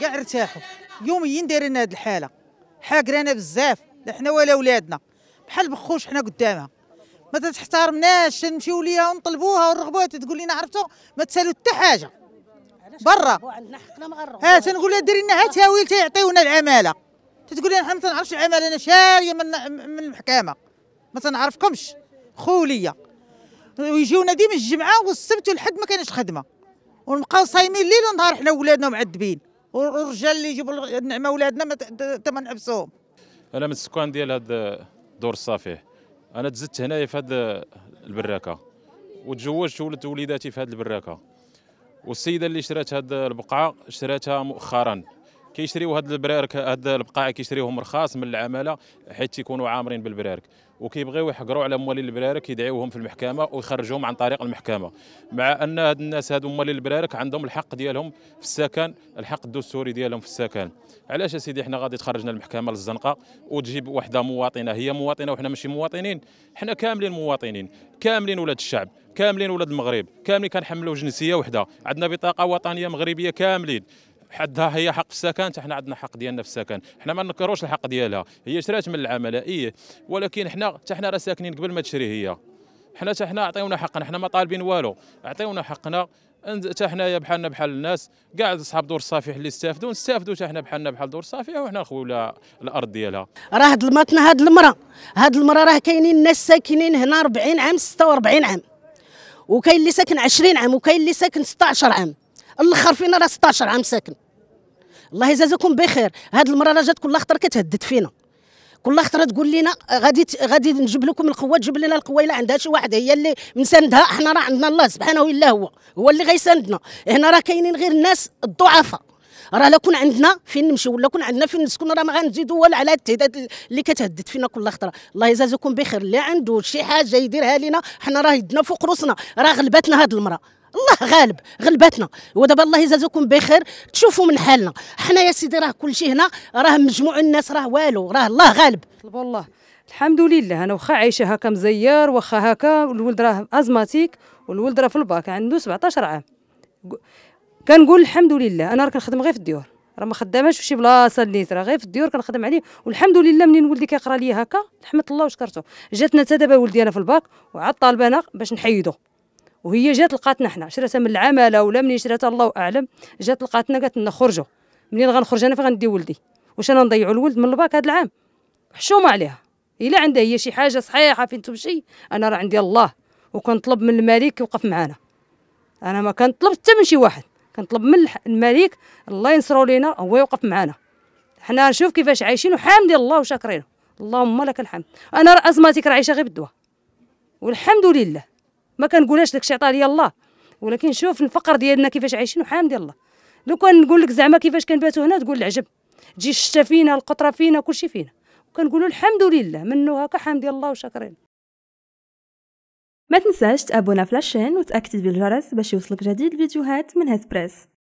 كاع ارتاحوا يوميا دايرين هاد الحاله حاقرانا بزاف لا حنا ولا ولادنا بحال بخوش حنا قدامها ما تحترمناش نمشيو ليها ونطلبوها ونرغبوها تقول لنا عرفتوا ما تسالوا حتى حاجه برا ها تنقول لها ديري لنا هات تاويل تيعطيونا العماله تقول لي احنا ما نعرفش العمل انا شاريه من من المحكمه ما تنعرفكمش خوليه ويجيونا ديما الجمعه والسبت والحد ما كانش خدمه ونبقاو صايمين ليل ونهار حنا ولادنا معذبين والرجال اللي يجيبوا النعمه ولادنا ما تما نحبسوهم انا من السكان ديال هذا دور الصافي انا تزدت هنايا في هذا البراكه وتزوجت ولدت وليداتي في هذه البراكه والسيده اللي شرات هذه البقعه شراتها مؤخرا كيشريو هاد البرارك هاد البقاع كيشريوهم رخاص من العماله حيت تيكونوا عامرين بالبرارك وكيبغيو يحقروا على موالين البرارك يدعيوهم في المحكمه ويخرجوهم عن طريق المحكمه مع ان هاد الناس هادو موالين البرارك عندهم الحق ديالهم في السكن الحق الدستوري ديالهم في السكن علاش اسيدي حنا غادي تخرجنا المحكمه للزنقه وتجيب وحده مواطنه هي مواطنه وحنا ماشي مواطنين حنا كاملين مواطنين كاملين ولاد الشعب كاملين ولاد المغرب كاملين كنحملوا جنسيه وحده عندنا بطاقه وطنيه مغربيه كاملين بحدها هي حق في السكن حتى حنا عندنا حق ديالنا في السكن حنا ما نكروش الحق ديالها هي شرات من العمله ايه ولكن حنا حتى حنا راه ساكنين قبل ما تشري هي حنا حتى حنا عطيونا حقنا حنا ما طالبين والو عطيونا حقنا حتى حنايا بحالنا بحال الناس كاع اصحاب دور الصفيح اللي استافدوا نستافدوا حتى حنا بحالنا بحال دور الصفيح وحنا نخويو الارض ديالها راه ظلمتنا هاد المراه هاد المراه راه كاينين الناس ساكنين هنا 40 عام 46 عام وكاين اللي ساكن 20 عام وكاين اللي ساكن 16 عام الاخر فينا راه 16 عام ساكن الله يجازيكم بخير هاد المره راه جات كل خطره كتهدد فينا كل خطره تقول لنا غادي غادي نجيب لكم القوه تجيب لنا القوه الا عندها شي واحد هي اللي مساندها احنا راه عندنا الله سبحانه ولا هو هو اللي غيساندنا هنا راه كاينين غير الناس الضعفاء راه لا كون عندنا فين نمشيو ولا كون عندنا فين نسكن راه ما غنزيدو ولا على التهديد اللي كتهدد فينا كل خطره الله يجازيكم بخير اللي عنده شي حاجه يديرها لينا حنا راه يدنا فوق راسنا راه غلبتنا هاد المراه الله غالب غلبتنا ودابا الله يجازيكم بخير تشوفوا من حالنا حنا يا سيدي راه كلشي هنا راه مجموع الناس راه والو راه الله غالب الله الحمد لله انا واخا عايشه هكا مزير واخا هكا الولد راه ازماتيك والولد راه في الباك عنده 17 عام كنقول الحمد لله انا راه كنخدم غير في الديور راه ما خداماش في شي بلاصه اللي راه غير في الديور كنخدم عليه والحمد لله منين ولدي كيقرا لي هكا الحمد الله وشكرته جاتنا حتى دابا ولدي انا في الباك وعاد طالبانا باش نحيدو وهي جات لقاتنا حنا شراتها من العماله ولا منين شراتها الله اعلم جات لقاتنا قالت لنا خرجوا منين غنخرج انا فين غندي ولدي واش انا نضيعوا الولد من الباك هذا العام حشومه عليها الا عندها هي شي حاجه صحيحه فين تمشي انا راه عندي الله وكنطلب من الملك يوقف معانا انا ما كنطلب حتى من شي واحد كنطلب من الملك الله ينصرو لينا هو يوقف معانا حنا نشوف كيفاش عايشين وحامد الله وشاكرين اللهم لك الحمد انا راه ازماتيك راه عايشه غير بالدواء والحمد لله ما كنقولهاش داكشي عطاه لي الله ولكن شوف الفقر ديالنا كيفاش عايشين وحامد الله لو كان نقول لك زعما كيفاش كنباتوا هنا تقول العجب تجي الشتا فينا القطره فينا كلشي فينا وكنقولوا الحمد لله منو هكا حامد الله وشاكرين ما تنساش تابونا في لاشين وتاكد بالجرس باش يوصلك جديد الفيديوهات من هاد بريس